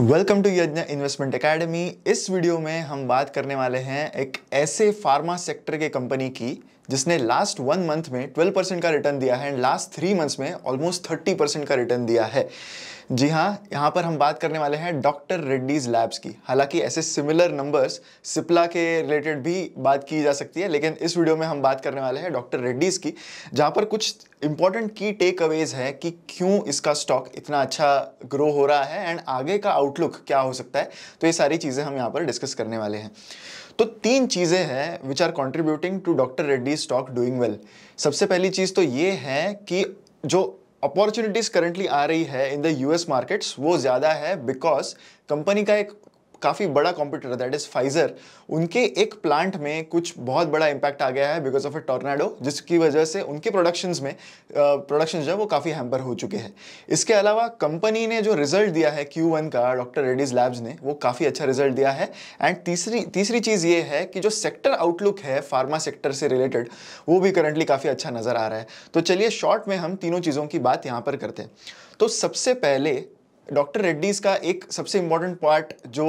Welcome to Yagya investment academy इस video में हम बात करने वाले हैं एक ऐसे फार्मा सेक्टर के कंपनी की जिसने लास्ट वन मंथ में 12 परसेंट का रिटर्न दिया है एंड लास्ट थ्री मंथ्स में ऑलमोस्ट 30 परसेंट का रिटर्न दिया है जी हाँ यहाँ पर हम बात करने वाले हैं डॉक्टर रेड्डीज़ लैब्स की हालांकि ऐसे सिमिलर नंबर्स सिप्ला के रिलेटेड भी बात की जा सकती है लेकिन इस वीडियो में हम बात करने वाले हैं डॉक्टर रेड्डीज़ की जहाँ पर कुछ इंपॉर्टेंट की टेक अवेज है कि क्यों इसका स्टॉक इतना अच्छा ग्रो हो रहा है एंड आगे का आउटलुक क्या हो सकता है तो ये सारी चीज़ें हम यहाँ पर डिस्कस करने वाले हैं तो तीन चीज़ें हैं which are contributing to doctor Reddy stock doing well सबसे पहली चीज़ तो ये है कि जो अपॉर्चुनिटीज़ करंटली आ रही है इन द यूएस मार्केट्स वो ज़्यादा है बिकॉज कंपनी का एक काफ़ी बड़ा कॉम्पिटिटर दैट इज़ फाइजर उनके एक प्लांट में कुछ बहुत बड़ा इम्पैक्ट आ गया है बिकॉज ऑफ अ टॉर्नेडो जिसकी वजह से उनके प्रोडक्शन में प्रोडक्शन जो है वो काफ़ी हैम्पर हो चुके हैं इसके अलावा कंपनी ने जो रिजल्ट दिया है क्यू वन का डॉक्टर रेडीज़ लैब्स ने वो काफ़ी अच्छा रिजल्ट दिया है एंड तीसरी तीसरी चीज़ ये है कि जो सेक्टर आउटलुक है फार्मा सेक्टर से रिलेटेड वो भी करंटली काफ़ी अच्छा नज़र आ रहा है तो चलिए शॉर्ट में हम तीनों चीज़ों की बात यहाँ पर करते हैं तो सबसे पहले डॉक्टर रेड्डीज का एक सबसे इंपॉर्टेंट पार्ट जो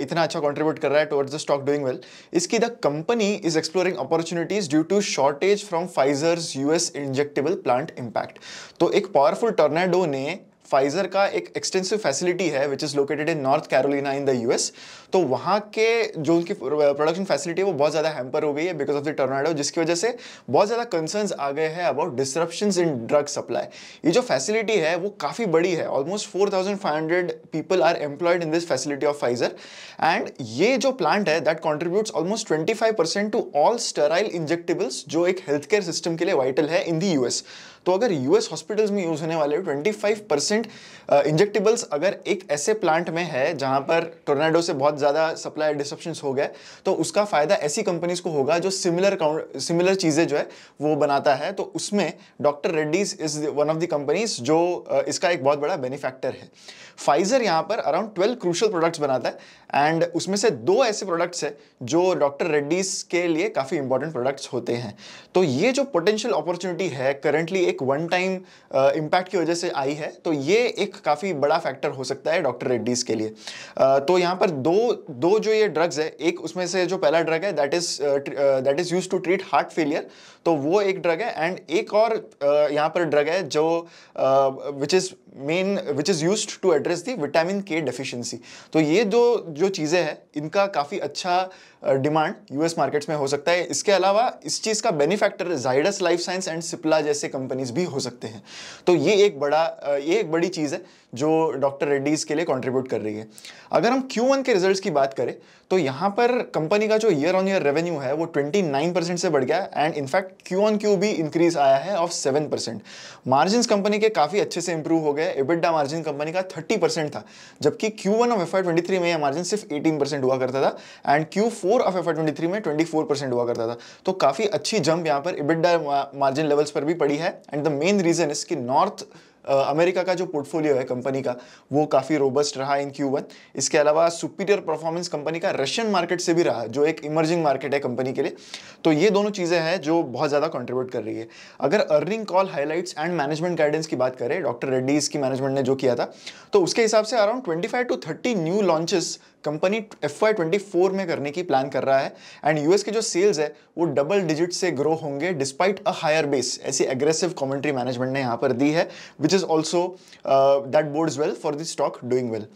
इतना अच्छा कंट्रीब्यूट कर रहा है towards the stock doing well इसकी the company is exploring opportunities due to shortage from Pfizer's US injectable plant impact तो एक पावरफुल टर्नेडो ने फाइजर का एक एक्सटेंसिव फैसिलिटी है which is located in North Carolina in the US तो वहाँ के जो उनकी प्रोडक्शन फैसिलिटी है वो बहुत ज़्यादा हैम्पर हो गई है बिकॉज ऑफ द टर्नाडो जिसकी वजह से बहुत ज़्यादा कंसर्न्स आ गए हैं about disruption in drug supply ये जो फैसिलिटी है वो काफ़ी बड़ी है almost four thousand five hundred people are employed in this facility of Pfizer and ये जो प्लांट है that contributes almost twenty five percent to all sterile injectables जो एक हेल्थ केयर सिस्टम के लिए वाइटल है इन दी यूएस तो अगर यूएस हॉस्पिटल्स में यूज़ होने वाले 25 परसेंट इंजेक्टेबल्स अगर एक ऐसे प्लांट में है जहां पर टोर्नाडो से बहुत ज़्यादा सप्लाई डिस्ट्रप्शन हो गए तो उसका फ़ायदा ऐसी कंपनीज को होगा जो सिमिलर सिमिलर चीज़ें जो है वो बनाता है तो उसमें doctor Reddy's is one of the companies जो uh, इसका एक बहुत बड़ा बेनिफैक्टर है फाइजर यहां पर अराउंड ट्वेल्व क्रूशल प्रोडक्ट्स बनाता है एंड उसमें से दो ऐसे प्रोडक्ट्स हैं जो डॉक्टर रेड्डीज के लिए काफ़ी इंपॉर्टेंट प्रोडक्ट्स होते हैं तो ये जो पोटेंशियल अपॉर्चुनिटी है करंटली एक वन टाइम इम्पैक्ट की वजह से आई है तो ये एक काफ़ी बड़ा फैक्टर हो सकता है डॉक्टर रेड्डीज के लिए uh, तो यहाँ पर दो दो जो ये ड्रग्स है एक उसमें से जो पहला ड्रग है that is that is use to treat heart failure तो वो एक ड्रग है एंड एक और uh, यहाँ पर ड्रग है जो which uh, is main which is use to address the vitamin K deficiency तो ये जो जो चीज़ें हैं इनका काफ़ी अच्छा डिमांड यूएस मार्केट्स में हो सकता है इसके अलावा इस चीज़ का benefactor Zydus life science and Cipla जैसे कंपनीज भी हो सकते हैं तो ये एक बड़ा ये एक बड़ी चीज़ है जो डॉक्टर रेड्डीज़ के लिए कॉन्ट्रीब्यूट कर रही है अगर हम क्यू के रिजल्ट की बात करें तो यहाँ पर कंपनी का जो ईयर ऑन ईयर रेवेन्यू है वो ट्वेंटी से बढ़ गया and in fact Q on Q भी इंक्रीज आया है ऑफ सेवन मार्जिन कंपनी के काफ़ी अच्छे से इंप्रूव हो गए पे एबिडा मार्जिन कंपनी का 30 परसेंट था जबकि Q1 ऑफ ट्वेंटी थ्री में यह मार्जिन सिर्फ 18 परसेंट हुआ करता था and Q4 of twenty three में 24 परसेंट हुआ करता था तो काफ़ी अच्छी जंप यहाँ पर एबिडा मार्जिन लेवल्स पर भी पड़ी है and the main reason is कि नॉर्थ अमेरिका का जो पोर्टफोलियो है कंपनी का वो काफ़ी रोबस्ट रहा इन क्यू वन इसके अलावा सुपीरियर परफॉर्मेंस कंपनी का रशियन मार्केट से भी रहा जो एक इमर्जिंग मार्केट है कंपनी के लिए तो ये दोनों चीज़ें हैं जो बहुत ज़्यादा कॉन्ट्रीब्यूट कर रही है अगर earning call highlights and management guidance की बात करें डॉक्टर रेड्डीज़ की मैनेजमेंट ने जो किया था तो उसके हिसाब से around twenty to thirty new launches company F I में करने की प्लान कर रहा है एंड यूएस के जो सेल्स है वो डबल डिजिट से ग्रो होंगे डिस्पाइट अ हायर बेस ऐसी एग्रेसिव कॉमेंट्री मैनेजमेंट ने यहाँ पर दी है which is also that bodes well for this stock doing well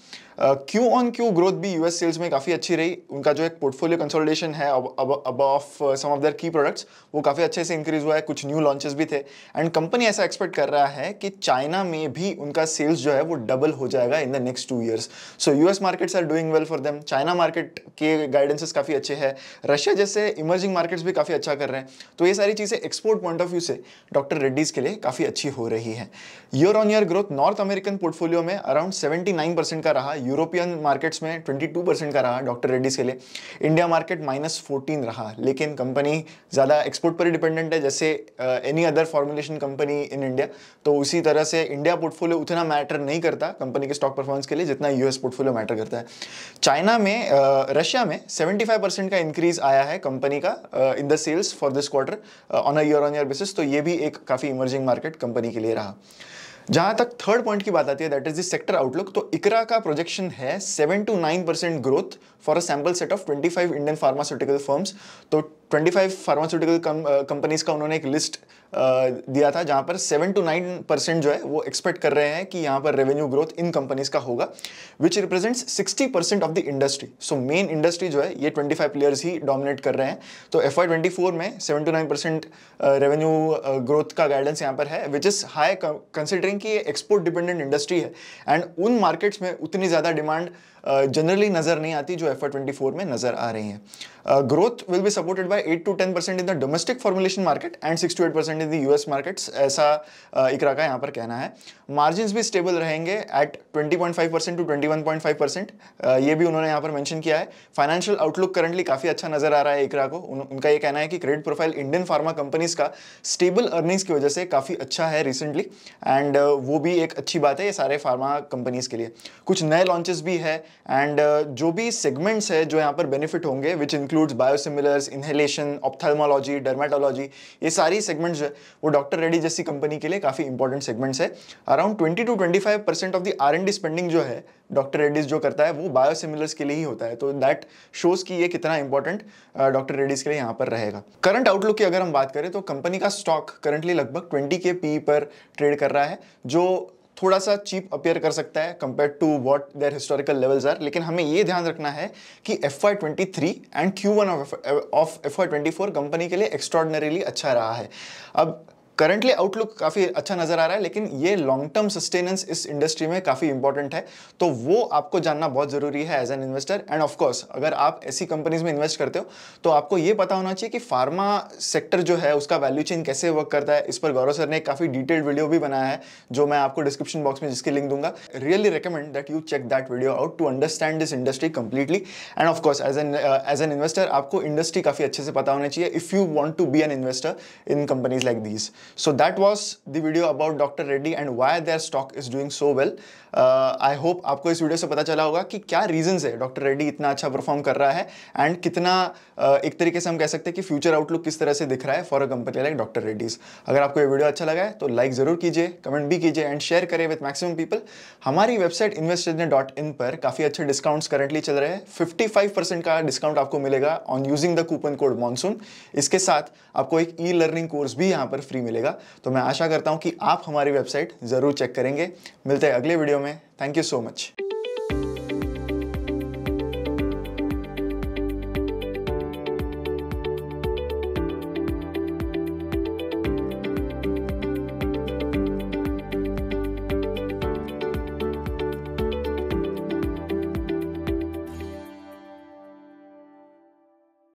Q on Q growth भी यूएस सेल्स में काफ़ी अच्छी रही उनका जो एक पोर्टफोलियो कंसोलिडेशन है अब ऑफ सम ऑफ देयर की प्रोडक्ट्स वो काफ़ी अच्छे से इंक्रीज हुआ है कुछ न्यू लॉन्चेस भी थे एंड कंपनी ऐसा एक्सपेक्ट कर रहा है कि चाइना में भी उनका सेल्स जो है वो डबल हो जाएगा in the next two years so US markets are doing well for for them China market के गाइडेंसेस काफ़ी अच्छे हैं रशिया जैसे इमर्जिंग मार्केट्स भी काफ़ी अच्छा कर रहे हैं तो ये सारी चीज़ें एक्सपोर्ट पॉइंट ऑफ व्यू से डॉक्टर रेड्डीज़ के लिए काफ़ी अच्छी हो रही है year on year growth North American portfolio में अराउंड सेवेंटी का रहा यूरोपियन मार्केट्स में ट्वेंटी का रहा डॉक्टर रेड्डीज़ के लिए इंडिया मार्केट माइनस रहा लेकिन कंपनी ज़्यादा एक्सपोर्ट पर ही डिपेंडेंट है जैसे any other formulation company in India तो उसी तरह से इंडिया पोर्टफोलियो उतना मैटर नहीं करता कंपनी के स्टॉक परफॉर्मेंस के लिए जितना यूएस पोर्टफोलियो मैटर करता है चाइना में रशिया में 75 परसेंट का इंक्रीज आया है कंपनी का in the sales for this quarter on a year on year basis तो ये भी एक काफ़ी इमर्जिंग मार्केट कंपनी के लिए रहा जहां तक थर्ड पॉइंट की बात आती है that is the sector outlook तो इकरा का प्रोजेक्शन है seven to nine percent growth for a sample set of twenty five Indian pharmaceutical firms तो 25 फार्मास्यूटिकल कंपनीज का उन्होंने एक लिस्ट uh, दिया था जहां पर 7 टू 9 परसेंट जो है वो एक्सपेक्ट कर रहे हैं कि यहां पर रेवेन्यू ग्रोथ इन कंपनीज का होगा which represents 60 percent of the industry so main industry जो है ये 25 प्लेयर्स ही डोमिनेट कर रहे हैं तो एफ आई में seven to nine percent revenue growth का गाइडेंस यहाँ पर है विच इज़ हाई कंसिडरिंग कि ये एक्सपोर्ट डिपेंडेंट इंडस्ट्री है एंड उन मार्केट्स में उतनी ज़्यादा डिमांड जनरली नज़र नहीं आती जो एफ ट्वेंटी फोर में नज़र आ रही हैं growth will be supported by eight to ten percent in the domestic formulation market and six to eight percent in the US markets ऐसा इकरा का यहाँ पर कहना है मार्जिन भी स्टेबल रहेंगे at twenty point five percent to twenty one point five percent ये भी उन्होंने यहाँ पर मैंशन किया है फाइनेंशियल आउटलुक करंटली काफ़ी अच्छा नज़र आ रहा है इकरा को उन, उनका ये कहना है कि credit profile Indian pharma companies का स्टेबल अर्निंग्स की वजह से काफ़ी अच्छा है रिसेंटली एंड वो भी एक अच्छी बात है ये सारे फार्मा कंपनीज के लिए कुछ नए लॉन्चेस भी है एंड uh, जो भी सेगमेंट्स है जो यहाँ पर बेनिफिट होंगे which includes biosimilars inhalation ophthalmology dermatology ये सारी सेगमेंट्स जो है वो डॉक्टर रेड्डी जैसी कंपनी के लिए काफ़ी इंपॉर्टेंट सेगमेंट्स है around twenty to twenty five percent of the R and D spending जो है डॉक्टर रेड्डीज जो करता है वो बायोसिमिलर्स के लिए ही होता है तो दैट शोज़ कि ये कितना इंपॉर्टेंट डॉक्टर रेड्डीज के लिए यहाँ पर रहेगा करंट आउटलुक की अगर हम बात करें तो कंपनी का स्टॉक करंटली लगभग ट्वेंटी के पी पर ट्रेड कर रहा है जो थोड़ा सा चीप अपेयर कर सकता है compare to what their historical levels are लेकिन हमें ये ध्यान रखना है कि F I twenty three and Q one of F I twenty four company के लिए एक्स्ट्रॉडनरीली अच्छा रहा है अब करंटली आउटलुक काफ़ी अच्छा नज़र आ रहा है लेकिन ये लॉन्ग टर्म सस्टेनेंस इस इंडस्ट्री में काफ़ी इंपॉर्टेंट है तो वो आपको जानना बहुत ज़रूरी है as an investor and of course अगर आप ऐसी कंपनीज में इन्वेस्ट करते हो तो आपको ये पता होना चाहिए कि फार्मा सेक्टर जो है उसका वैल्यू चेन कैसे वर्क करता है इस पर गौरव सर ने काफ़ी डिटेल्ड वीडियो भी बनाया है जो मैं आपको डिस्क्रिप्शन बॉक्स में जिसकी लिंक दूंगा really recommend that you check that video out to understand this industry completely and of course as an as an investor आपको इंडस्ट्री काफ़ी अच्छे से पता होना चाहिए if you want to be an investor in companies like these So that was the video about Dr. Reddy and why their stock is doing so well. I uh, hope आपको इस video से पता चला होगा कि क्या reasons है doctor Reddy इतना अच्छा परफॉर्म कर रहा है एंड कितना uh, एक तरीके से हम कह सकते हैं कि फ्यूचर आउटलुक किस तरह से दिख रहा है for a company like doctor Reddy's अगर आपको ये वीडियो अच्छा लगा है तो लाइक ज़रूर कीजिए कमेंट भी कीजिए एंड शेयर करें विथ मैक्सिमम पीपल हमारी वेबसाइट इन्वेस्टेजन डॉट इन पर काफ़ी अच्छे डिस्काउंट्स करेंटली चल रहे हैं फिफ्टी फाइव परसेंट का डिस्काउंट आपको मिलेगा on using the coupon code monsoon इसके साथ आपको एक ई लर्निंग कोर्स भी यहाँ पर फ्री मिलेगा मिलेगा तो मैं आशा करता हूँ कि आप हमारी वेबसाइट ज़रूर चेक करेंगे मिलते हैं अगले वीडियो में थैंक यू सो मच